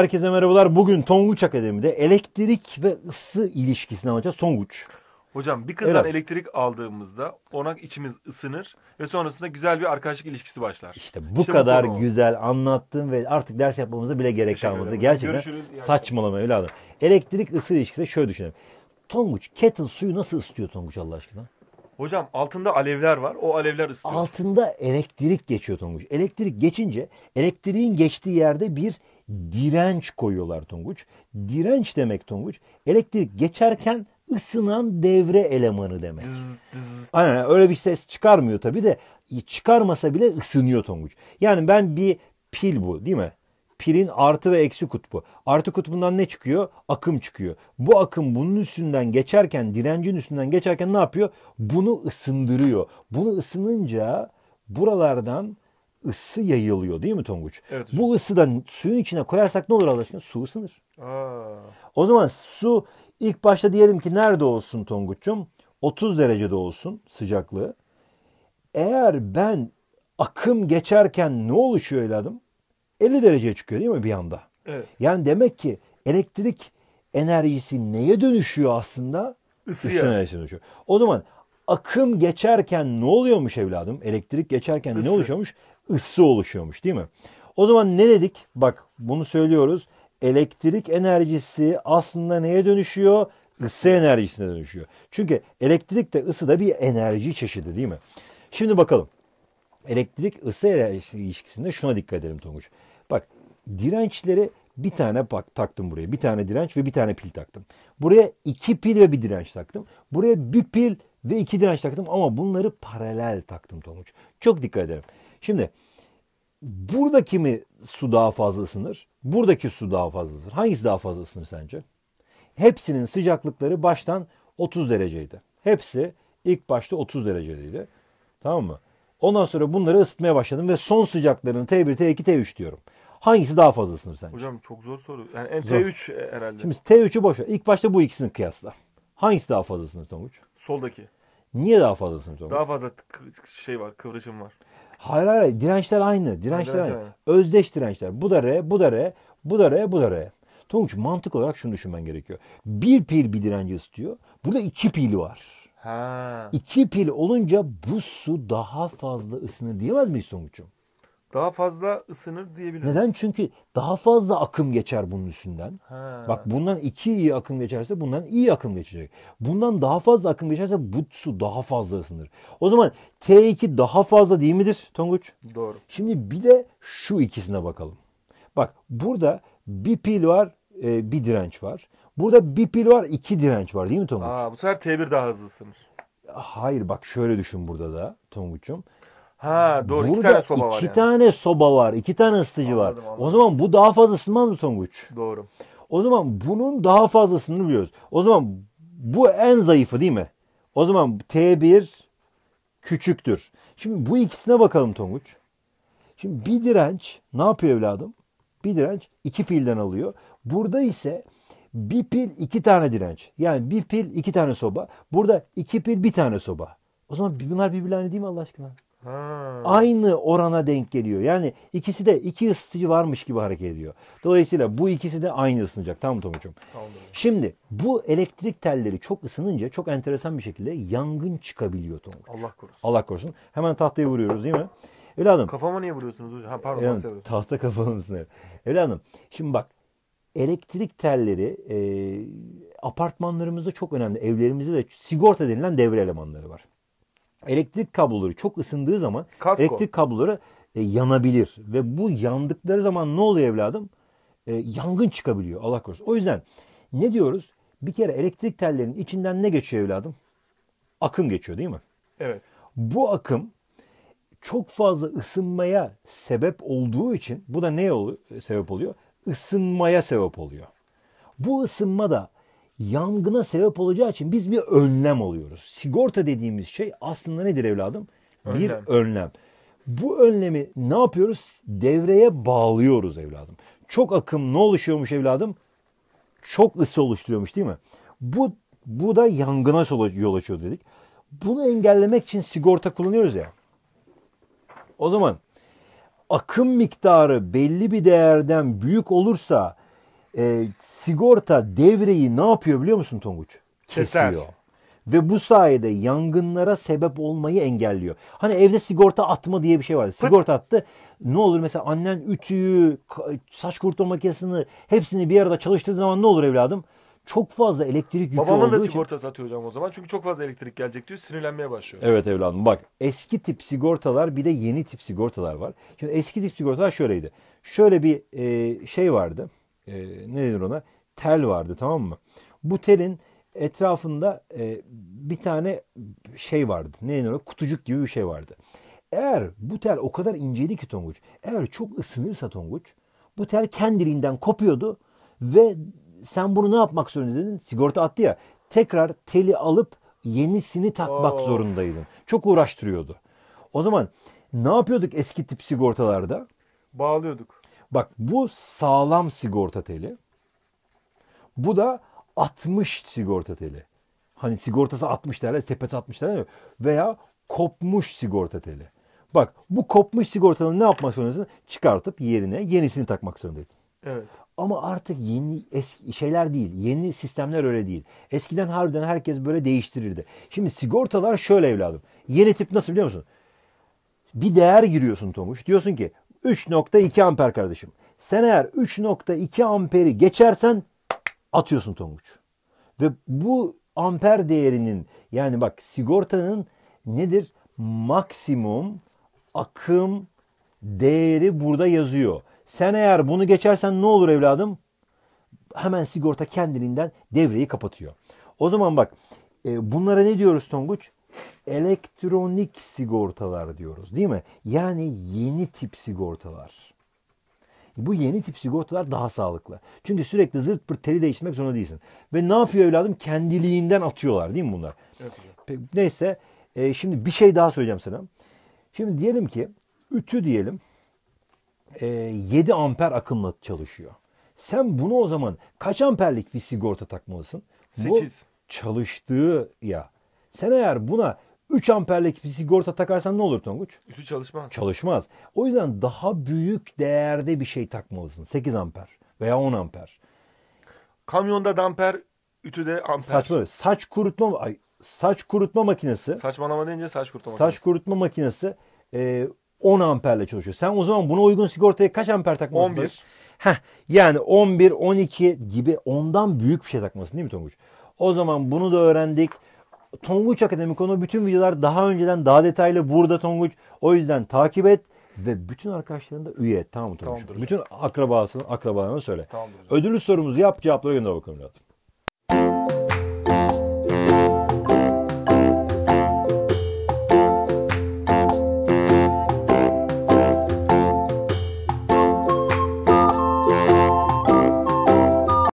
Herkese merhabalar. Bugün Tonguç Akademi'de elektrik ve ısı ilişkisini anlatacağız. Tonguç. Hocam bir kızdan evet. elektrik aldığımızda ona içimiz ısınır ve sonrasında güzel bir arkadaşlık ilişkisi başlar. İşte bu işte kadar bu güzel anlattım ve artık ders yapmamıza bile gerek kalmadı. Gerçekten Görüşürüz. saçmalama evladım. Elektrik ısı ilişkisi şöyle düşünelim. Tonguç kettle suyu nasıl ısıtıyor Tonguç Allah aşkına? Hocam altında alevler var. O alevler ısınıyor. Altında elektrik geçiyor Tonguç. Elektrik geçince elektriğin geçtiği yerde bir direnç koyuyorlar Tonguç. Direnç demek Tonguç. Elektrik geçerken ısınan devre elemanı demek. Cız, cız. Aynen öyle bir ses çıkarmıyor tabii de çıkarmasa bile ısınıyor Tonguç. Yani ben bir pil bu değil mi? Pirin artı ve eksi kutbu. Artı kutbundan ne çıkıyor? Akım çıkıyor. Bu akım bunun üstünden geçerken, direncin üstünden geçerken ne yapıyor? Bunu ısındırıyor. Bunu ısınınca buralardan ısı yayılıyor değil mi Tonguç? Evet, hocam. Bu ısıdan suyun içine koyarsak ne olur Allah aşkına? Su ısınır. Aa. O zaman su ilk başta diyelim ki nerede olsun Tonguç'um? 30 derecede olsun sıcaklığı. Eğer ben akım geçerken ne oluşuyor evladım? 50 dereceye çıkıyor değil mi bir anda? Evet. Yani demek ki elektrik enerjisi neye dönüşüyor aslında? Isıya. Isı enerjisine dönüşüyor. O zaman akım geçerken ne oluyormuş evladım? Elektrik geçerken Isı. ne oluşuyormuş? Isı oluşuyormuş değil mi? O zaman ne dedik? Bak bunu söylüyoruz. Elektrik enerjisi aslında neye dönüşüyor? Isı enerjisine dönüşüyor. Çünkü elektrik de ısı da bir enerji çeşidi değil mi? Şimdi bakalım. Elektrik ısı enerjisi ilişkisinde şuna dikkat edelim Tonguç. Dirençlere bir tane bak taktım buraya. Bir tane direnç ve bir tane pil taktım. Buraya iki pil ve bir direnç taktım. Buraya bir pil ve iki direnç taktım ama bunları paralel taktım Tomuç. Çok dikkat edelim. Şimdi buradaki mi su daha fazla ısınır? Buradaki su daha fazla ısınır. Hangisi daha fazla ısınır sence? Hepsinin sıcaklıkları baştan 30 dereceydi. Hepsi ilk başta 30 derecedeydi. Tamam mı? Ondan sonra bunları ısıtmaya başladım ve son sıcaklarını T1, T2, T3 diyorum. Hangisi daha fazla ısınır sence? Hocam çok zor soru. Yani en zor. T3 herhalde. Şimdi T3'ü boş ver. İlk başta bu ikisini kıyasla. Hangisi daha fazla ısınır Tonguç? Soldaki. Niye daha fazla ısınır Tonguç? Daha fazla şey var, kıvrışım var. Hayır hayır dirençler aynı. Dirençler aynı. aynı. Özdeş dirençler. Bu da R, bu da R, bu da R, bu da R. Tonguç mantık olarak şunu düşünmen gerekiyor. Bir pil bir direnci ısıtıyor. Burada iki pil var. Ha. İki pil olunca bu su daha fazla ısınır diyemez miyiz Tonguç'um? daha fazla ısınır diyebiliriz. Neden? Çünkü daha fazla akım geçer bunun üstünden. Ha. Bak bundan iki iyi akım geçerse bundan iyi akım geçecek. Bundan daha fazla akım geçerse bu su daha fazla ısınır. O zaman T2 daha fazla değil midir Tonguç? Doğru. Şimdi bir de şu ikisine bakalım. Bak burada bir pil var e, bir direnç var. Burada bir pil var iki direnç var değil mi Tonguç? Aa, bu sefer T1 daha hızlı ısınır. Hayır bak şöyle düşün burada da Tonguç'um. Ha doğru Burada iki tane soba var. İki yani. tane soba var. iki tane ısıtıcı anladım, var. Anladım. O zaman bu daha fazla ısınmaz mı Tonguç? Doğru. O zaman bunun daha fazlasını biliyoruz. O zaman bu en zayıfı değil mi? O zaman T1 küçüktür. Şimdi bu ikisine bakalım Tonguç. Şimdi bir direnç ne yapıyor evladım? Bir direnç iki pilden alıyor. Burada ise bir pil iki tane direnç. Yani bir pil iki tane soba. Burada iki pil bir tane soba. O zaman bunlar birbirlerine değil mi Allah aşkına? Aynı orana denk geliyor. Yani ikisi de iki ısıtıcı varmış gibi hareket ediyor. Dolayısıyla bu ikisi de aynı ısınacak. Tamam Tomuç'um? Tamam. Şimdi bu elektrik telleri çok ısınınca çok enteresan bir şekilde yangın çıkabiliyor Tomuç. Allah korusun. Allah korusun. Hemen tahtaya vuruyoruz değil mi? Evladım. Kafama niye vuruyorsunuz hocam? Ha, pardon. Evladım, tahta kafamı mısın? Evladım şimdi bak elektrik telleri e, apartmanlarımızda çok önemli. Evlerimizde de sigorta denilen devre elemanları var elektrik kabloları çok ısındığı zaman Kasko. elektrik kabloları e, yanabilir. Ve bu yandıkları zaman ne oluyor evladım? E, yangın çıkabiliyor Allah korusun. O yüzden ne diyoruz? Bir kere elektrik tellerinin içinden ne geçiyor evladım? Akım geçiyor değil mi? Evet. Bu akım çok fazla ısınmaya sebep olduğu için bu da ne e, sebep oluyor? Isınmaya sebep oluyor. Bu ısınma da yangına sebep olacağı için biz bir önlem alıyoruz. Sigorta dediğimiz şey aslında nedir evladım? Önlem. Bir önlem. Bu önlemi ne yapıyoruz? Devreye bağlıyoruz evladım. Çok akım ne oluşuyormuş evladım? Çok ısı oluşturuyormuş değil mi? Bu bu da yangına yol açıyor dedik. Bunu engellemek için sigorta kullanıyoruz ya. O zaman akım miktarı belli bir değerden büyük olursa e, sigorta devreyi ne yapıyor biliyor musun Tonguç? Kesiyor. Keser. Ve bu sayede yangınlara sebep olmayı engelliyor. Hani evde sigorta atma diye bir şey vardı. Sigorta attı. Ne olur mesela annen ütüyü, saç kurutma makinesini hepsini bir arada çalıştırdığı zaman ne olur evladım? Çok fazla elektrik yükü Babamın da olduğu için sigortası atıyor hocam o zaman. Çünkü çok fazla elektrik gelecek diyor. Sinirlenmeye başlıyor. Evet evladım bak eski tip sigortalar bir de yeni tip sigortalar var. Şimdi eski tip sigortalar şöyleydi. Şöyle bir e, şey vardı e, ne denir ona tel vardı tamam mı? Bu telin etrafında e, bir tane şey vardı. Ne denir ona kutucuk gibi bir şey vardı. Eğer bu tel o kadar inceydi ki Tonguç. Eğer çok ısınırsa Tonguç bu tel kendiliğinden kopuyordu ve sen bunu ne yapmak zorundaydın? Sigorta attı ya. Tekrar teli alıp yenisini takmak of. zorundaydın. Çok uğraştırıyordu. O zaman ne yapıyorduk eski tip sigortalarda? Bağlıyorduk. Bak bu sağlam sigorta teli. Bu da 60 sigorta teli. Hani sigortası 60 derler, sepet 60 derler veya kopmuş sigorta teli. Bak bu kopmuş sigortanın ne yapmak zorundasın? Çıkartıp yerine yenisini takmak zorundasın. Evet. Ama artık yeni eski şeyler değil. Yeni sistemler öyle değil. Eskiden harbiden herkes böyle değiştirirdi. Şimdi sigortalar şöyle evladım. Yeni tip nasıl biliyor musun? Bir değer giriyorsun Tomuş. Diyorsun ki 3.2 amper kardeşim. Sen eğer 3.2 amperi geçersen atıyorsun tonguç. Ve bu amper değerinin yani bak sigortanın nedir? Maksimum akım değeri burada yazıyor. Sen eğer bunu geçersen ne olur evladım? Hemen sigorta kendiliğinden devreyi kapatıyor. O zaman bak e, bunlara ne diyoruz Tonguç? elektronik sigortalar diyoruz değil mi? Yani yeni tip sigortalar. Bu yeni tip sigortalar daha sağlıklı. Çünkü sürekli zırt pırt teli değiştirmek zorunda değilsin. Ve ne yapıyor evladım? Kendiliğinden atıyorlar değil mi bunlar? Evet. Neyse e, şimdi bir şey daha söyleyeceğim sana. Şimdi diyelim ki ütü diyelim e, 7 amper akımla çalışıyor. Sen bunu o zaman kaç amperlik bir sigorta takmalısın? 8. Bu çalıştığı ya sen eğer buna 3 amperlik bir sigorta takarsan ne olur Tonguç? Ütü çalışmaz. Çalışmaz. O yüzden daha büyük değerde bir şey takmalısın. 8 amper veya 10 amper. Kamyonda damper, ütüde amper. Saçma. Saç kurutma ay, saç kurutma makinesi. Saçmalama deyince saç kurutma saç makinesi. Saç kurutma makinesi e, 10 amperle çalışıyor. Sen o zaman buna uygun sigortaya kaç amper takmalısın? 11. Diyor? Heh, yani 11, 12 gibi ondan büyük bir şey takmalısın değil mi Tonguç? O zaman bunu da öğrendik. Tonguç Akademi konu bütün videolar daha önceden daha detaylı burada Tonguç. O yüzden takip et ve bütün arkadaşlarını da üye et. Tamam mı Tonguç? Tamamdır bütün akrabasını akrabalarına söyle. Tamamdır Ödüllü sorumuzu yap cevapları gönder bakalım lazım.